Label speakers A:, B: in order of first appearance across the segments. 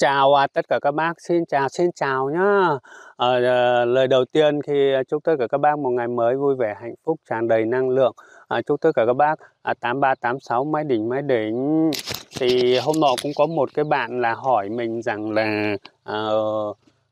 A: chào à, tất cả các bác xin chào xin chào nhá à, à, lời đầu tiên thì ờ, chúc tất cả các bác một ngày mới vui vẻ hạnh phúc tràn đầy năng lượng à, chúc tất cả các bác à, 8386 máy đỉnh máy đỉnh thì hôm nọ cũng có một cái bạn là hỏi mình rằng là à,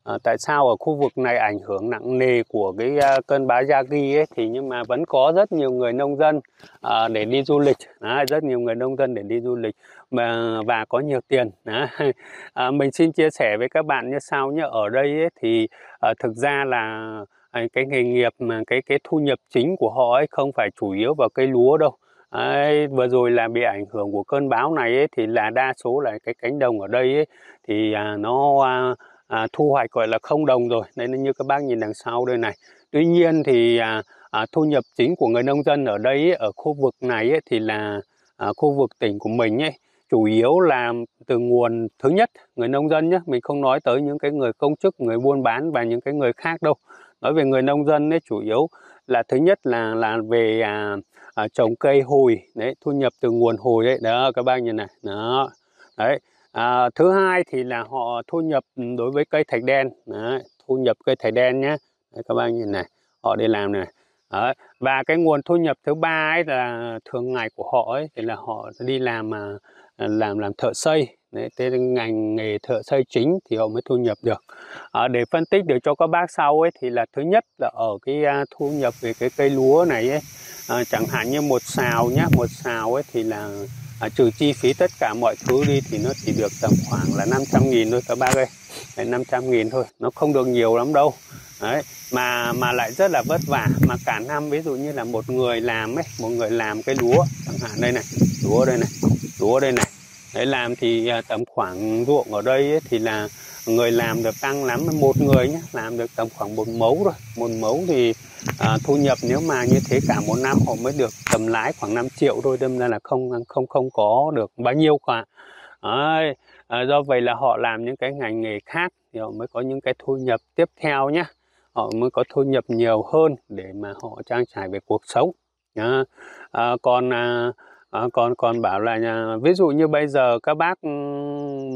A: Ờ, tại sao ở khu vực này ảnh hưởng nặng nề của cái à, cơn bão Yagi ấy thì nhưng mà vẫn có rất nhiều người nông dân à, để đi du lịch à, rất nhiều người nông dân để đi du lịch mà và có nhiều tiền à, à, mình xin chia sẻ với các bạn như sau nhé ở đây ấy, thì à, thực ra là à, cái nghề nghiệp mà cái cái thu nhập chính của họ ấy không phải chủ yếu vào cây lúa đâu Đấy, vừa rồi là bị ảnh hưởng của cơn bão này ấy, thì là đa số là cái cánh đồng ở đây ấy, thì à, nó à, à, thu hoạch gọi là không đồng rồi Nên như các bác nhìn đằng sau đây này tuy nhiên thì à, à, thu nhập chính của người nông dân ở đây ở khu vực này ấy, thì là à, khu vực tỉnh của mình ấy chủ yếu là từ nguồn thứ nhất người nông dân nhé mình không nói tới những cái người công chức người buôn bán và những cái người khác đâu nói về người nông dân ấy chủ yếu là thứ nhất là là về à, à, trồng cây hồi đấy thu nhập từ nguồn hồi đấy đó các bác nhìn này đó đấy à, thứ hai thì là họ thu nhập ừ, đối với cây thạch đen Đấy, thu nhập cây thạch đen nhé Đấy, các bạn nhìn này họ đi làm này Đấy. và cái nguồn thu nhập thứ ba ấy là thường ngày của họ ấy thì là họ đi làm mà à, làm làm thợ xây Đấy, thế ngành nghề thợ xây chính thì họ mới thu nhập được à, để phân tích được cho các bác sau ấy thì là thứ nhất là ở cái uh, thu nhập về cái cây lúa này ấy à, chẳng hạn như một xào nhá một xào ấy thì là à, trừ chi phí tất cả mọi thứ đi thì nó chỉ được tầm khoảng là 500 nghìn thôi các bác ơi đấy, 500 nghìn thôi nó không được nhiều lắm đâu đấy mà mà lại rất là vất vả mà cả năm ví dụ như là một người làm ấy một người làm cái lúa chẳng hạn đây này lúa đây này lúa đây này đấy làm thì à, tầm khoảng ruộng ở đây ấy, thì là người làm được tăng lắm một người nhé làm được tầm khoảng một mẫu rồi một mẫu thì à, thu nhập nếu mà như thế cả một năm họ mới được tầm lãi khoảng 5 triệu thôi đâm ra là không không không có được bao nhiêu cả à, à, do vậy là họ làm những cái ngành nghề khác thì họ mới có những cái thu nhập tiếp theo nhé họ mới có thu nhập nhiều hơn để mà họ trang trải về cuộc sống à, à, còn à, à, còn còn bảo là à, ví dụ như bây giờ các bác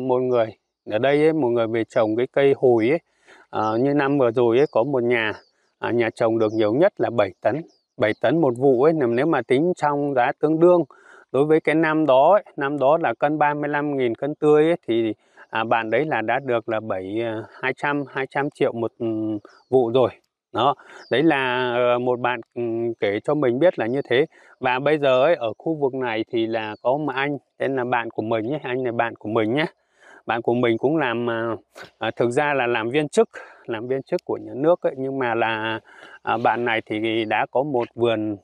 A: một người ở đây ấy, mọi người về trồng cái cây hồi ấy à, như năm vừa rồi ấy có một nhà à, nhà trồng được nhiều nhất là 7 tấn 7 tấn một vụ ấy nếu mà tính trong giá tương đương đối với cái năm đó ấy, năm đó là cân 35.000 cân tươi ấy, thì à, bạn đấy là đã được là 7 200 200 triệu một ừ, vụ rồi đó đấy là ờ, một bạn ừ, kể cho mình biết là như thế và bây giờ ấy, ở khu vực này thì là có một anh tên là bạn của mình nhé anh là bạn của mình nhé bạn của mình cũng làm à, à, thực ra là làm viên chức làm viên chức của nhà nước ấy, nhưng mà là à, bạn này thì đã có một vườn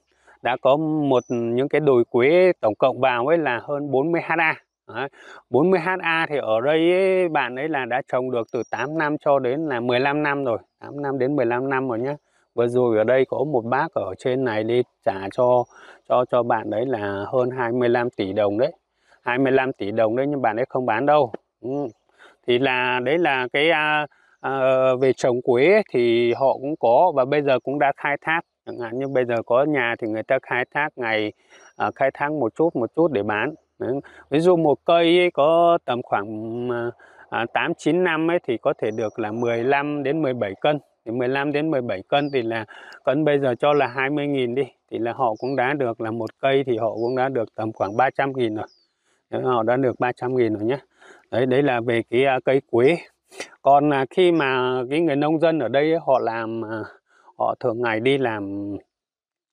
A: đã có một những cái đồi quế tổng cộng vào ấy là hơn 40 ha Đấy. 40 ha thì ở đây ấy, bạn ấy là đã trồng được từ 8 năm cho đến là 15 năm rồi 8 năm đến 15 năm rồi nhé vừa rồi ở đây có một bác ở trên này đi trả cho cho cho bạn đấy là hơn 25 tỷ đồng đấy 25 tỷ đồng đấy nhưng bạn ấy không bán đâu Ừ. Thì là đấy là cái à, à, về trồng quế thì họ cũng có và bây giờ cũng đã khai thác chẳng hạn như bây giờ có nhà thì người ta khai thác ngày à, khai thác một chút một chút để bán ví dụ một cây ấy có tầm khoảng à, à chín năm ấy thì có thể được là 15 đến 17 cân thì 15 đến 17 cân thì là cân bây giờ cho là 20.000 đi thì là họ cũng đã được là một cây thì họ cũng đã được tầm khoảng 300.000 rồi Nếu họ đã được 300.000 rồi nhé đấy đấy là về cái à, cây quế còn là khi mà cái người nông dân ở đây họ làm à, họ thường ngày đi làm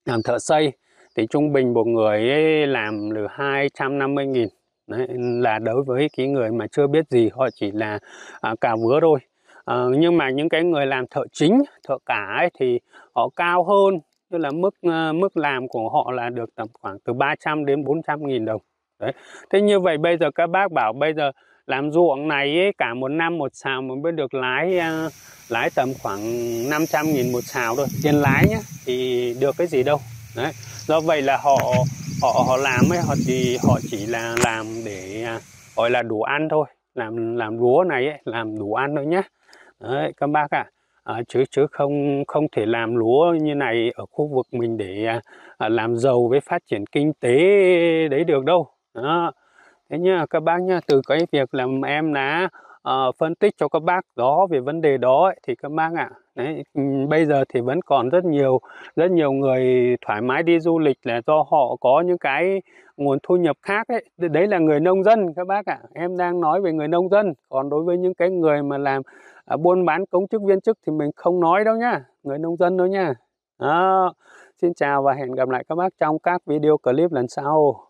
A: làm thợ xây thì trung bình một người ấy làm được 250 nghìn Đấy, là đối với cái người mà chưa biết gì họ chỉ là à, cà vứa thôi à, nhưng mà những cái người làm thợ chính thợ cả ấy, thì họ cao hơn tức là mức à, mức làm của họ là được tầm khoảng từ 300 đến 400 nghìn đồng đấy thế như vậy bây giờ các bác bảo bây giờ làm ruộng này ấy, cả một năm một xào mình mới được lái à, lái tầm khoảng 500 nghìn một xào thôi tiền lái nhá thì được cái gì đâu đấy do vậy là họ họ họ làm ấy họ chỉ họ chỉ là làm để à, gọi là đủ ăn thôi làm làm lúa này ấy, làm đủ ăn thôi nhá đấy, các bác ạ à à, chứ chứ không không thể làm lúa như này ở khu vực mình để à, à làm giàu với phát triển kinh tế đấy được đâu đó thế nhá các bác nhá từ cái việc là em đã uh, phân tích cho các bác đó về vấn đề đó ấy, thì các bác ạ à, bây giờ thì vẫn còn rất nhiều rất nhiều người thoải mái đi du lịch là do họ có những cái nguồn thu nhập khác đấy đấy là người nông dân các bác ạ à. em đang nói về người nông dân còn đối với những cái người mà làm uh, buôn bán công chức viên chức thì mình không nói đâu nhá người nông dân đâu nhá đó. xin chào và hẹn gặp lại các bác trong các video clip lần sau